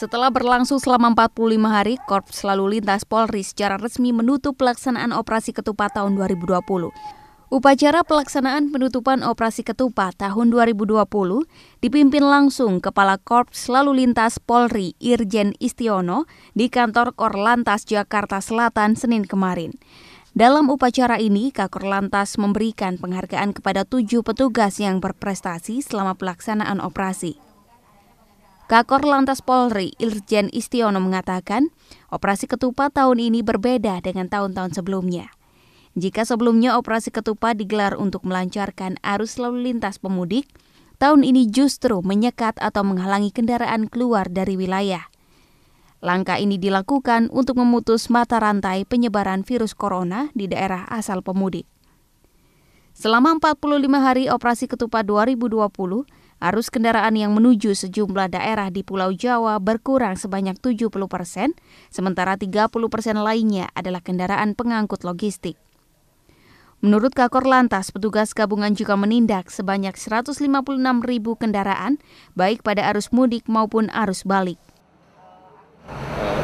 Setelah berlangsung selama 45 hari, Korps Lalu Lintas Polri secara resmi menutup pelaksanaan operasi Ketupat tahun 2020. Upacara pelaksanaan penutupan operasi Ketupat tahun 2020 dipimpin langsung Kepala Korps Lalu Lintas Polri Irjen Istiono di kantor Korlantas Jakarta Selatan Senin kemarin. Dalam upacara ini, Kakor Lantas memberikan penghargaan kepada tujuh petugas yang berprestasi selama pelaksanaan operasi. Kakor Lantas Polri Irjen Istiono mengatakan, operasi ketupat tahun ini berbeda dengan tahun-tahun sebelumnya. Jika sebelumnya operasi ketupat digelar untuk melancarkan arus lalu lintas pemudik, tahun ini justru menyekat atau menghalangi kendaraan keluar dari wilayah. Langkah ini dilakukan untuk memutus mata rantai penyebaran virus corona di daerah asal pemudik. Selama 45 hari operasi ketupat 2020, Arus kendaraan yang menuju sejumlah daerah di Pulau Jawa berkurang sebanyak 70 persen, sementara 30 persen lainnya adalah kendaraan pengangkut logistik. Menurut Kakor Lantas, petugas gabungan juga menindak sebanyak 156 ribu kendaraan, baik pada arus mudik maupun arus balik. Eh,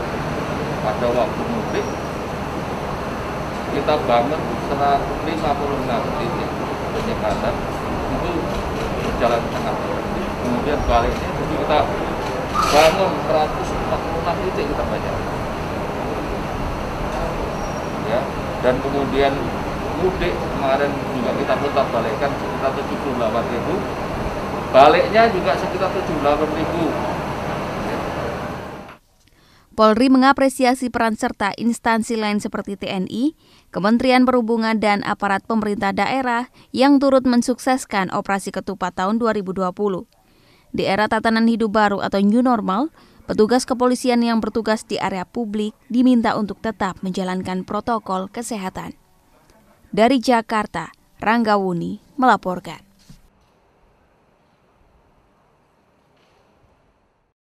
pada waktu mudik, kita bangun 156 titik penyekatan itu sangat baik kemudian baliknya jadi kita bangun 146 titik kita banyak ya dan kemudian mudik kemarin juga kita putar balikkan sekitar 78 ribu baliknya juga sekitar 78 ribu Polri mengapresiasi peran serta instansi lain seperti TNI, Kementerian Perhubungan dan aparat pemerintah daerah yang turut mensukseskan operasi ketupat tahun 2020. Di era tatanan hidup baru atau new normal, petugas kepolisian yang bertugas di area publik diminta untuk tetap menjalankan protokol kesehatan. Dari Jakarta, Ranggawuni melaporkan.